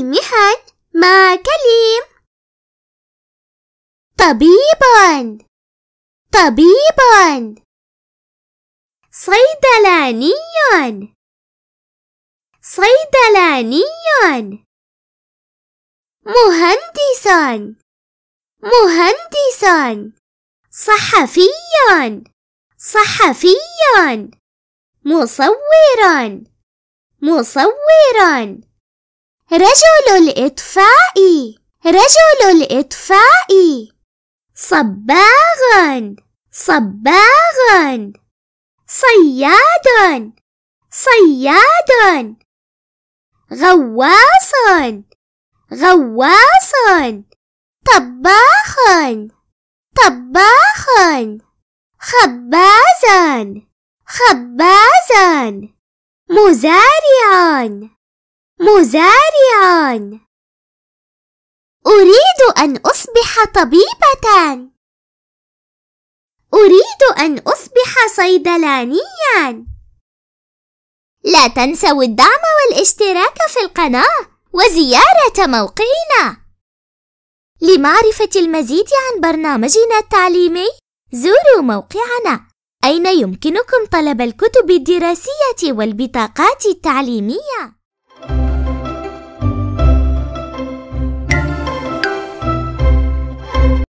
المهن مع كليم طبيبا طبيبا صيدلاني صيدلاني مهندس مهندس صحفي صحفي مصور مصور رجل الإطفاء رجل الإطفاء صباغا صباغا صيادا صيادا غواصا غواصا طباخا طباخا خبازا خبازا مزارعا مزارع أريد أن أصبح طبيبة أريد أن أصبح صيدلانيا لا تنسوا الدعم والاشتراك في القناة وزيارة موقعنا لمعرفة المزيد عن برنامجنا التعليمي زوروا موقعنا أين يمكنكم طلب الكتب الدراسية والبطاقات التعليمية